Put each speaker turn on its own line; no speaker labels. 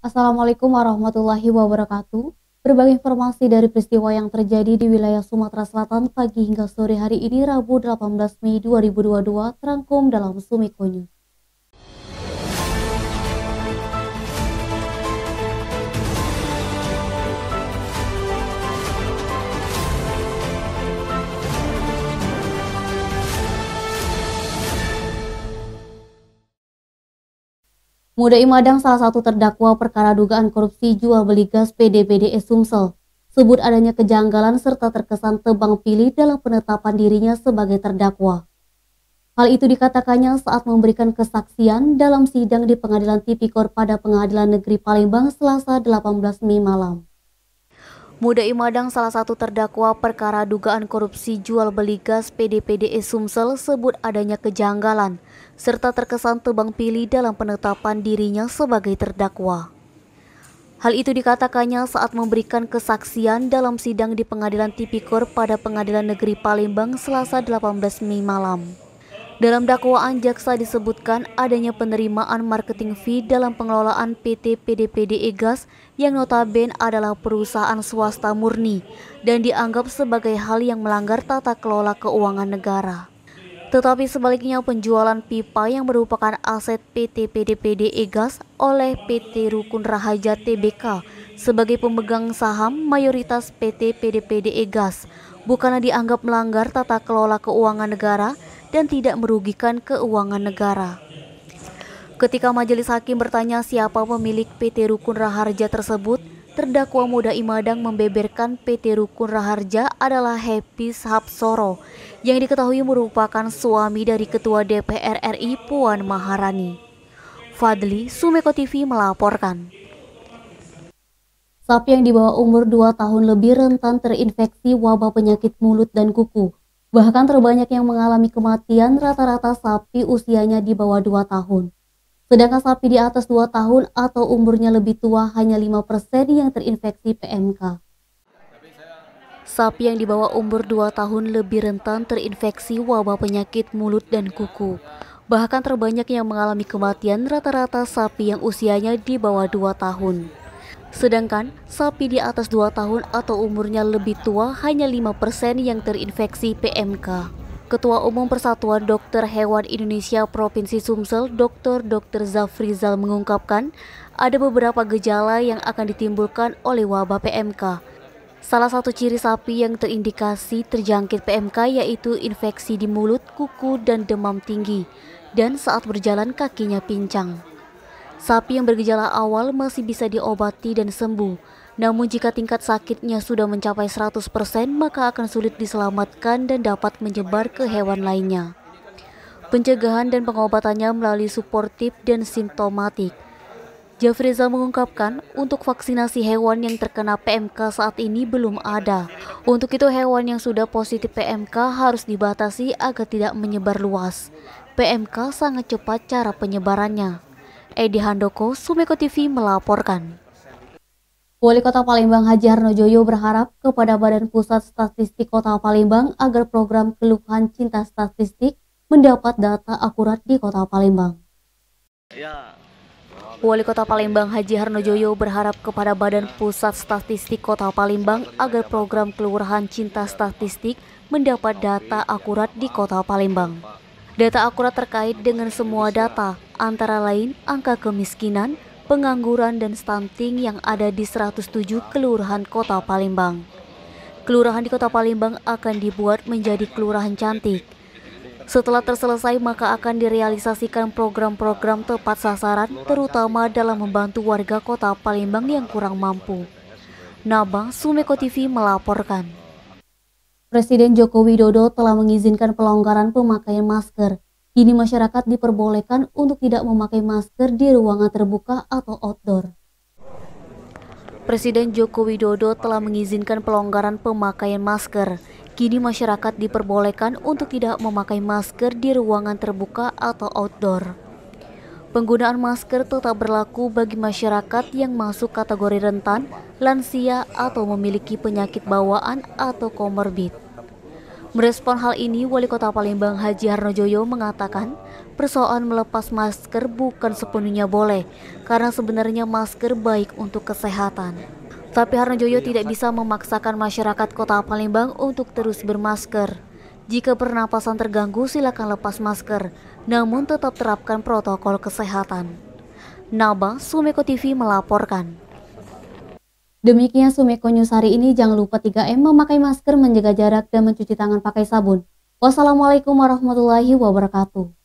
Assalamualaikum warahmatullahi wabarakatuh. Berbagai informasi dari peristiwa yang terjadi di wilayah Sumatera Selatan pagi hingga sore hari ini Rabu 18 Mei 2022 terangkum dalam Sumiko News. Muda Imadang salah satu terdakwa perkara dugaan korupsi jual beli gas PDPD Sumsel. Sebut adanya kejanggalan serta terkesan tebang pilih dalam penetapan dirinya sebagai terdakwa. Hal itu dikatakannya saat memberikan kesaksian dalam sidang di Pengadilan Tipikor pada Pengadilan Negeri Palembang Selasa 18 Mei malam. Muda Imadang salah satu terdakwa perkara dugaan korupsi jual beli gas PDPDE Sumsel sebut adanya kejanggalan serta terkesan tebang pilih dalam penetapan dirinya sebagai terdakwa. Hal itu dikatakannya saat memberikan kesaksian dalam sidang di Pengadilan Tipikor pada Pengadilan Negeri Palembang Selasa 18 Mei malam. Dalam dakwaan jaksa disebutkan adanya penerimaan marketing fee dalam pengelolaan PT PDPD Egas yang notaben adalah perusahaan swasta murni dan dianggap sebagai hal yang melanggar tata kelola keuangan negara. Tetapi sebaliknya penjualan pipa yang merupakan aset PT PDPD Egas oleh PT Rukun Rahaja TBK sebagai pemegang saham mayoritas PT PDPD Egas bukanlah dianggap melanggar tata kelola keuangan negara dan tidak merugikan keuangan negara. Ketika majelis hakim bertanya siapa pemilik PT Rukun Raharja tersebut, terdakwa muda Imadang membeberkan PT Rukun Raharja adalah Happy Sapsoro yang diketahui merupakan suami dari Ketua DPR RI Puan Maharani. Fadli Sumeko TV melaporkan. Sapi yang di bawah umur 2 tahun lebih rentan terinfeksi wabah penyakit mulut dan kuku. Bahkan terbanyak yang mengalami kematian rata-rata sapi usianya di bawah 2 tahun. Sedangkan sapi di atas 2 tahun atau umurnya lebih tua hanya 5% yang terinfeksi PMK. Sapi yang di bawah umur 2 tahun lebih rentan terinfeksi wabah penyakit mulut dan kuku. Bahkan terbanyak yang mengalami kematian rata-rata sapi yang usianya di bawah 2 tahun. Sedangkan sapi di atas 2 tahun atau umurnya lebih tua hanya 5% yang terinfeksi PMK. Ketua Umum Persatuan Dokter Hewan Indonesia Provinsi Sumsel, Dr. Dr. Zafrizal mengungkapkan, ada beberapa gejala yang akan ditimbulkan oleh wabah PMK. Salah satu ciri sapi yang terindikasi terjangkit PMK yaitu infeksi di mulut, kuku, dan demam tinggi, dan saat berjalan kakinya pincang. Sapi yang bergejala awal masih bisa diobati dan sembuh, namun jika tingkat sakitnya sudah mencapai 100% maka akan sulit diselamatkan dan dapat menyebar ke hewan lainnya. Pencegahan dan pengobatannya melalui suportif dan simptomatik. Jafriza mengungkapkan, untuk vaksinasi hewan yang terkena PMK saat ini belum ada. Untuk itu hewan yang sudah positif PMK harus dibatasi agar tidak menyebar luas. PMK sangat cepat cara penyebarannya. Edi Handoko, Sumeko TV melaporkan. Wali Kota Palembang Haji Harnojoyo berharap kepada Badan Pusat Statistik Kota Palembang agar program keluhan cinta statistik mendapat data akurat di Kota Palembang. Ya. Wali Kota Palembang Haji Harnojoyo berharap kepada Badan Pusat Statistik Kota Palembang agar program Kelurahan Cinta Statistik mendapat data akurat di Kota Palembang. Data akurat terkait dengan semua data, antara lain angka kemiskinan, pengangguran, dan stunting yang ada di 107 kelurahan kota Palembang. Kelurahan di kota Palembang akan dibuat menjadi kelurahan cantik. Setelah terselesai maka akan direalisasikan program-program tepat sasaran terutama dalam membantu warga kota Palembang yang kurang mampu. Nabang Sumeko TV melaporkan. Presiden Joko Widodo telah mengizinkan pelonggaran pemakaian masker. Kini masyarakat diperbolehkan untuk tidak memakai masker di ruangan terbuka atau outdoor. Presiden Joko Widodo telah mengizinkan pelonggaran pemakaian masker. Kini masyarakat diperbolehkan untuk tidak memakai masker di ruangan terbuka atau outdoor. Penggunaan masker tetap berlaku bagi masyarakat yang masuk kategori rentan, lansia, atau memiliki penyakit bawaan atau komorbid. Merespon hal ini, Wali Kota Palembang Haji Harnojoyo mengatakan, persoalan melepas masker bukan sepenuhnya boleh, karena sebenarnya masker baik untuk kesehatan. Tapi Harnojoyo iya, tidak bisa memaksakan masyarakat Kota Palembang untuk terus bermasker. Jika pernapasan terganggu, silakan lepas masker, namun tetap terapkan protokol kesehatan. Naba Sumeko TV melaporkan. Demikian Sumeko News hari ini. Jangan lupa 3M memakai masker, menjaga jarak, dan mencuci tangan pakai sabun. Wassalamualaikum warahmatullahi wabarakatuh.